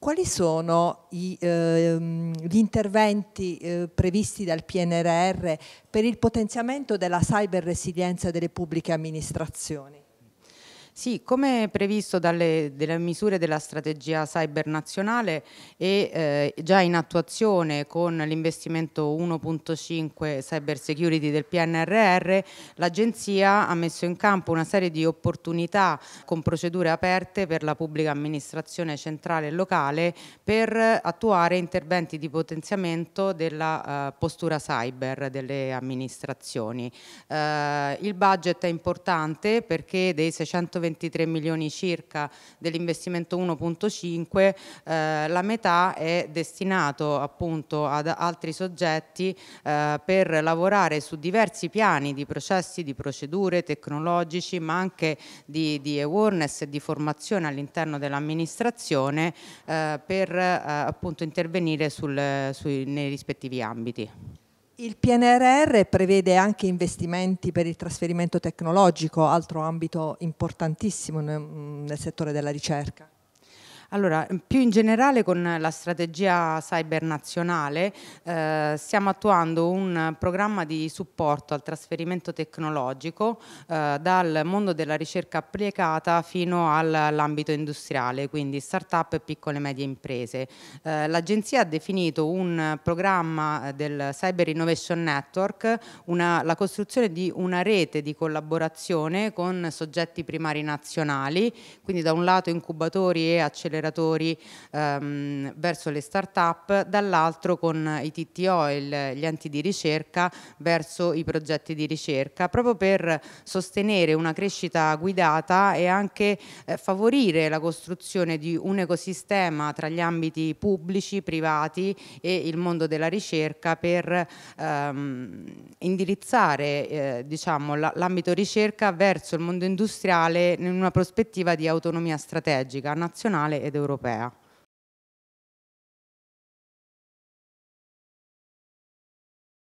Quali sono i, ehm, gli interventi eh, previsti dal PNRR per il potenziamento della cyber resilienza delle pubbliche amministrazioni? Sì, come previsto dalle misure della strategia cyber nazionale e eh, già in attuazione con l'investimento 1.5 cyber security del PNRR, l'Agenzia ha messo in campo una serie di opportunità con procedure aperte per la pubblica amministrazione centrale e locale per attuare interventi di potenziamento della eh, postura cyber delle amministrazioni. Eh, il budget è importante perché dei 620 23 milioni circa dell'investimento 1.5, eh, la metà è destinato appunto ad altri soggetti eh, per lavorare su diversi piani di processi, di procedure tecnologici, ma anche di, di awareness e di formazione all'interno dell'amministrazione eh, per eh, appunto intervenire sul, sui, nei rispettivi ambiti. Il PNRR prevede anche investimenti per il trasferimento tecnologico, altro ambito importantissimo nel settore della ricerca. Allora, più in generale con la strategia cyber nazionale eh, stiamo attuando un programma di supporto al trasferimento tecnologico eh, dal mondo della ricerca applicata fino all'ambito industriale, quindi start-up e piccole e medie imprese. Eh, L'agenzia ha definito un programma del Cyber Innovation Network, una, la costruzione di una rete di collaborazione con soggetti primari nazionali, quindi da un lato incubatori e acceleratori acceleratori ehm, verso le start-up, dall'altro con i TTO, il, gli enti di ricerca, verso i progetti di ricerca, proprio per sostenere una crescita guidata e anche eh, favorire la costruzione di un ecosistema tra gli ambiti pubblici, privati e il mondo della ricerca per ehm, indirizzare eh, diciamo, l'ambito ricerca verso il mondo industriale in una prospettiva di autonomia strategica nazionale e ed europea.